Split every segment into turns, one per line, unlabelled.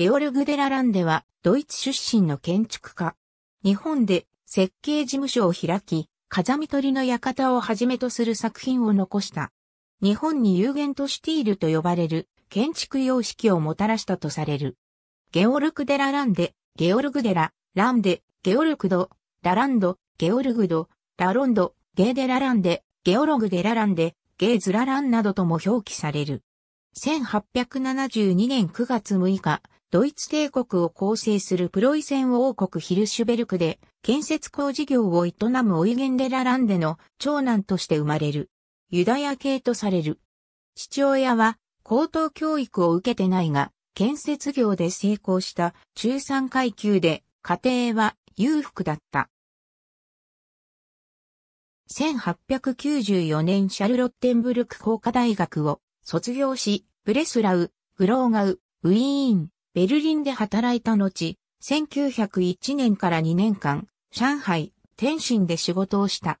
ゲオルグ・デラランデは、ドイツ出身の建築家。日本で設計事務所を開き、風見鳥の館をはじめとする作品を残した。日本に有限都市ティールと呼ばれる建築様式をもたらしたとされる。ゲオルク・デラ・ランデ、ゲオルグ・デラ、ランデ、ゲオルクド、ラランド、ゲオルグド、ラロンド、ゲーデラランデ、ゲオログ・デラランデ、ゲーズラランなどとも表記される。1872年9月6日、ドイツ帝国を構成するプロイセン王国ヒルシュベルクで、建設工事業を営むオイゲンデラランデの長男として生まれる。ユダヤ系とされる。父親は高等教育を受けてないが、建設業で成功した中産階級で、家庭は裕福だった。1894年シャルロッテンブルク工科大学を卒業し、ブレスラウ、グローガウ、ウィーン、ベルリンで働いた後、1901年から2年間、上海、天津で仕事をした。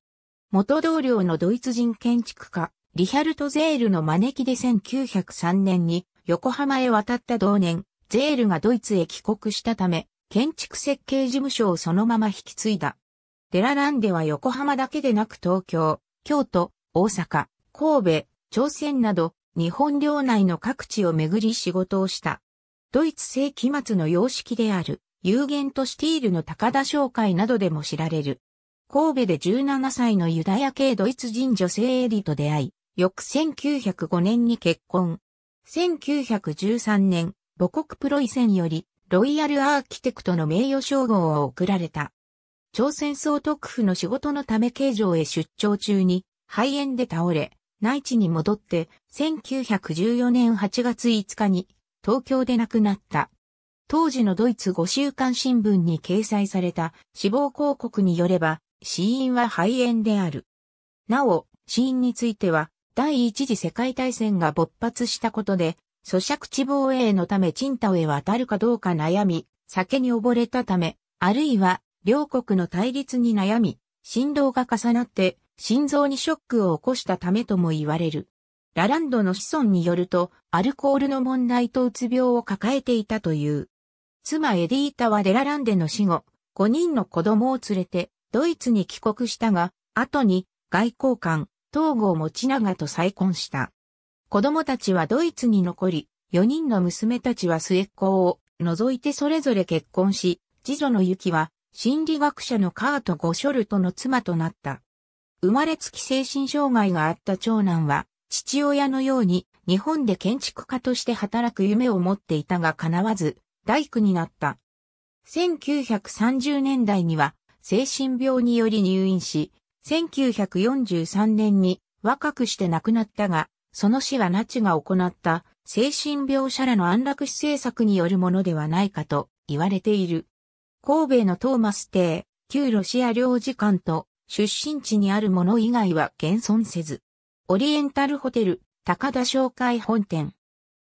元同僚のドイツ人建築家、リヒャルト・ゼールの招きで1903年に横浜へ渡った同年、ゼールがドイツへ帰国したため、建築設計事務所をそのまま引き継いだ。デラランデは横浜だけでなく東京、京都、大阪、神戸、朝鮮など、日本領内の各地を巡り仕事をした。ドイツ世紀末の様式である、有限とシティールの高田商会などでも知られる。神戸で17歳のユダヤ系ドイツ人女性エリと出会い、翌1905年に結婚。1913年、母国プロイセンより、ロイヤルアーキテクトの名誉称号を贈られた。朝鮮総督府の仕事のため京城へ出張中に、肺炎で倒れ、内地に戻って、1914年8月5日に東京で亡くなった。当時のドイツ5週間新聞に掲載された死亡広告によれば、死因は肺炎である。なお、死因については、第一次世界大戦が勃発したことで、咀嚼地防衛のため賃貸へ渡るかどうか悩み、酒に溺れたため、あるいは、両国の対立に悩み、振動が重なって、心臓にショックを起こしたためとも言われる。ラランドの子孫によると、アルコールの問題とうつ病を抱えていたという。妻エディータはデラランデの死後、5人の子供を連れて、ドイツに帰国したが、後に外交官、東郷持長と再婚した。子供たちはドイツに残り、4人の娘たちは末っ子を除いてそれぞれ結婚し、次女のユキは心理学者のカート・ゴショルトの妻となった。生まれつき精神障害があった長男は、父親のように日本で建築家として働く夢を持っていたが叶わず、大工になった。1930年代には精神病により入院し、1943年に若くして亡くなったが、その死はナチが行った精神病者らの安楽死政策によるものではないかと言われている。神戸のトーマス邸、旧ロシア領事館と出身地にあるもの以外は現存せず、オリエンタルホテル、高田商会本店。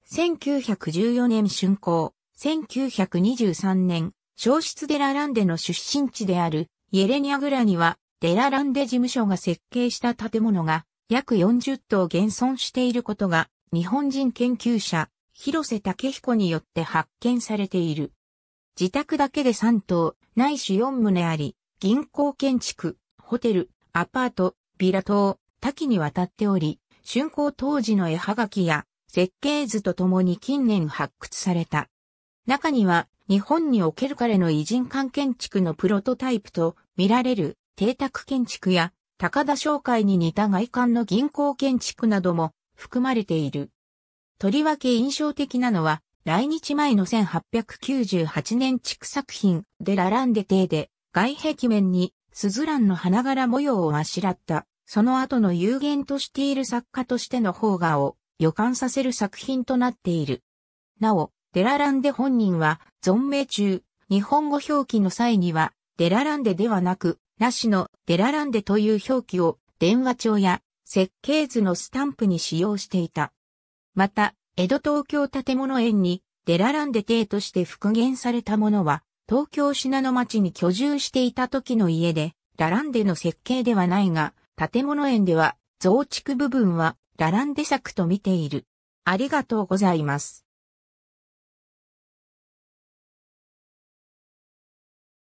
1914年竣工、1923年、消失デラランデの出身地であるイエレニアグラには、デラランデ事務所が設計した建物が約40棟現存していることが、日本人研究者、広瀬武彦によって発見されている。自宅だけで3棟、ないし4棟あり、銀行建築、ホテル、アパート、ビラ棟、多岐にわたっており、竣工当時の絵はがきや設計図とともに近年発掘された。中には日本における彼の偉人館建築のプロトタイプと見られる邸宅建築や高田商会に似た外観の銀行建築なども含まれている。とりわけ印象的なのは来日前の1898年築作品でラランデ邸で外壁面にスズランの花柄模様をあしらったその後の有限としている作家としての方がを予感させる作品となっている。なお、デラランデ本人は、存命中、日本語表記の際には、デラランデではなく、なしのデラランデという表記を電話帳や設計図のスタンプに使用していた。また、江戸東京建物園にデラランデ邸として復元されたものは、東京品の町に居住していた時の家で、ラランデの設計ではないが、建物園では増築部分はラランデ作と見ている。ありがとうございます。